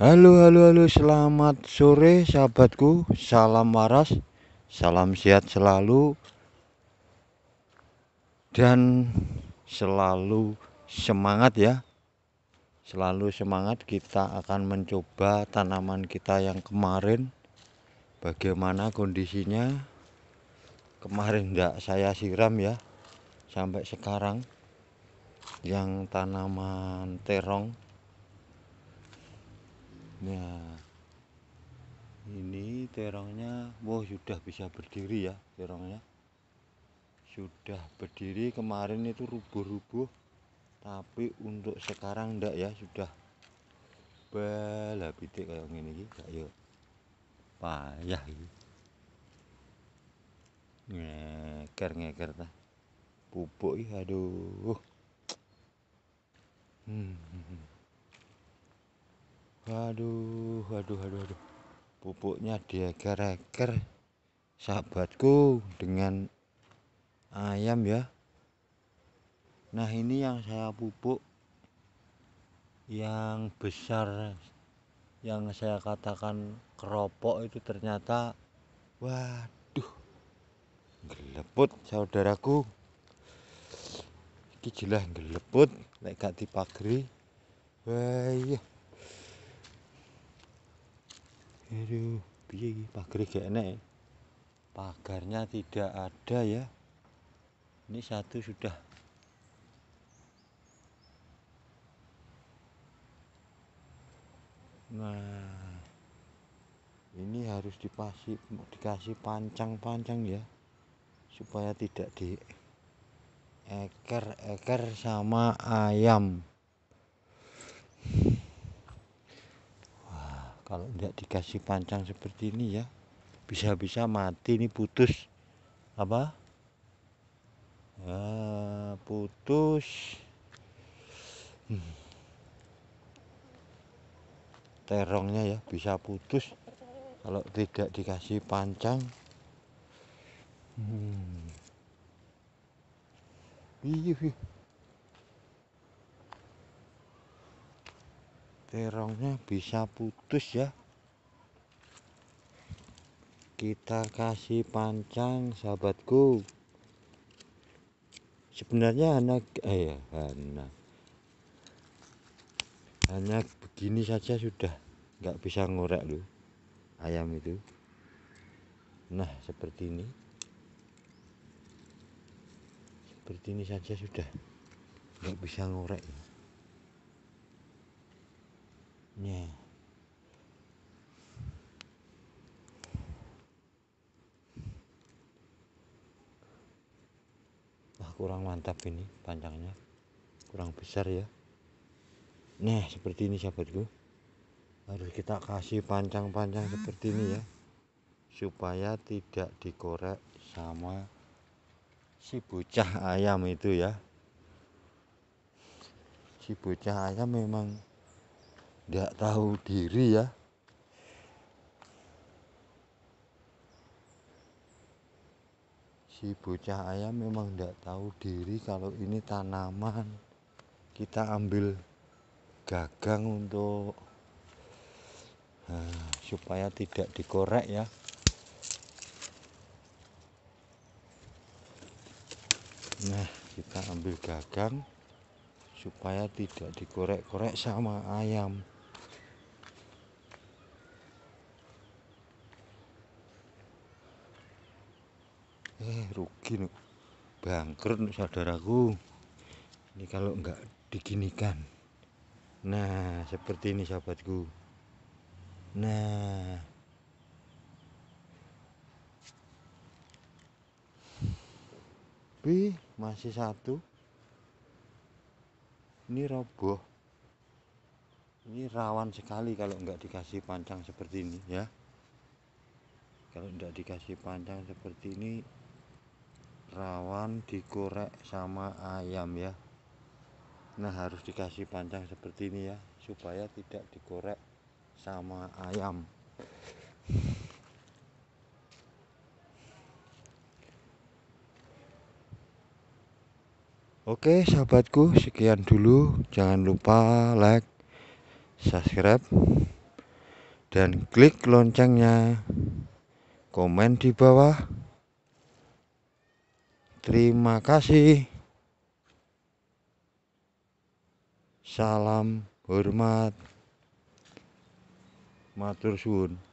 Halo, halo, halo, selamat sore sahabatku. Salam waras, salam sehat selalu, dan selalu semangat ya. Selalu semangat, kita akan mencoba tanaman kita yang kemarin. Bagaimana kondisinya? Kemarin enggak saya siram ya, sampai sekarang yang tanaman terong Nah, ini terongnya, wow sudah bisa berdiri ya terongnya. Sudah berdiri kemarin itu rubuh-rubuh, tapi untuk sekarang ndak ya sudah bela pitik kayak gini gitu, yuk payah ini. Ngeker ngeker ta. Pupuk aduh. Hmm. hmm, hmm. Waduh, waduh, waduh, waduh. Pupuknya dia eger Sahabatku dengan ayam ya. Nah, ini yang saya pupuk yang besar yang saya katakan keropok itu ternyata waduh geleput saudaraku iki jelas geleput lek gak dipagri wah iya aduh piye iki pagar gak ya? pagarnya tidak ada ya ini satu sudah nah ini harus dipasi, dikasih pancang-pancang ya supaya tidak di eker-eker sama ayam kalau tidak dikasih pancang seperti ini ya bisa-bisa mati ini putus apa ya, putus hmm. terongnya ya bisa putus kalau tidak dikasih pancang hmm. terongnya bisa putus ya kita kasih pancang sahabatku sebenarnya anak eh ya, anak hanya begini saja sudah nggak bisa ngorek lu ayam itu nah seperti ini seperti ini saja sudah nggak bisa ngorek ya. Nye. Wah, kurang mantap ini panjangnya. Kurang besar ya. Nih, seperti ini sahabatku. Harus kita kasih panjang-panjang seperti ini ya. Supaya tidak dikorek sama si bocah ayam itu ya. Si bocah ayam memang tidak tahu diri ya si bocah ayam memang tidak tahu diri kalau ini tanaman kita ambil gagang untuk uh, supaya tidak dikorek ya nah kita ambil gagang supaya tidak dikorek-korek sama ayam eh rugi nih bangkrut nih saudaraku ini kalau enggak diginikan nah seperti ini sahabatku nah B masih satu ini roboh ini rawan sekali kalau enggak dikasih pancang seperti ini ya kalau enggak dikasih pancang seperti ini rawan dikorek sama ayam ya nah harus dikasih panjang seperti ini ya supaya tidak dikorek sama ayam Oke sahabatku sekian dulu jangan lupa like subscribe dan klik loncengnya komen di bawah Terima kasih. Salam hormat. Matur suwun.